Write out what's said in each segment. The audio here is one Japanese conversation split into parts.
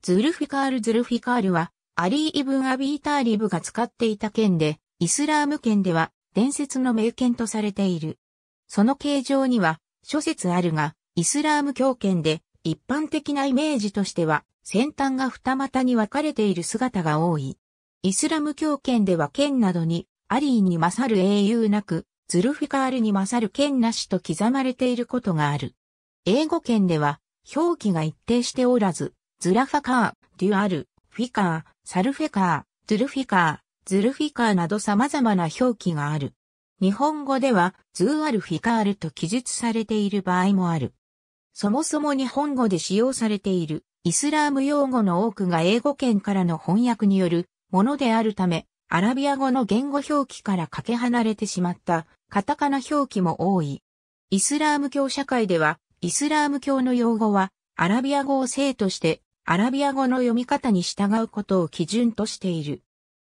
ズルフィカールズルフィカールは、アリー・イブン・アビーターリブが使っていた剣で、イスラーム圏では伝説の名剣とされている。その形状には諸説あるが、イスラーム教圏で一般的なイメージとしては、先端が二股に分かれている姿が多い。イスラム教圏では剣などに、アリーに勝る英雄なく、ズルフィカールに勝る剣なしと刻まれていることがある。英語圏では、表記が一定しておらず、ズラファカー、デュアル、フィカー、サルフェカー、ドゥルフィカー、ズルフィカーなど様々な表記がある。日本語では、ズーアルフィカールと記述されている場合もある。そもそも日本語で使用されているイスラーム用語の多くが英語圏からの翻訳によるものであるため、アラビア語の言語表記からかけ離れてしまったカタカナ表記も多い。イスラーム教社会では、イスラーム教の用語はアラビア語を生としてアラビア語の読み方に従うことを基準としている。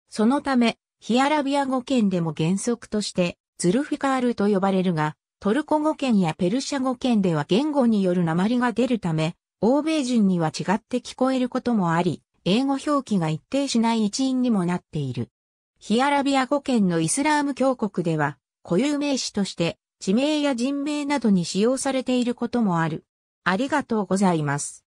そのため、ヒアラビア語圏でも原則として、ズルフィカールと呼ばれるが、トルコ語圏やペルシャ語圏では言語による鉛が出るため、欧米人には違って聞こえることもあり、英語表記が一定しない一因にもなっている。ヒアラビア語圏のイスラーム教国では、固有名詞として、地名や人名などに使用されていることもある。ありがとうございます。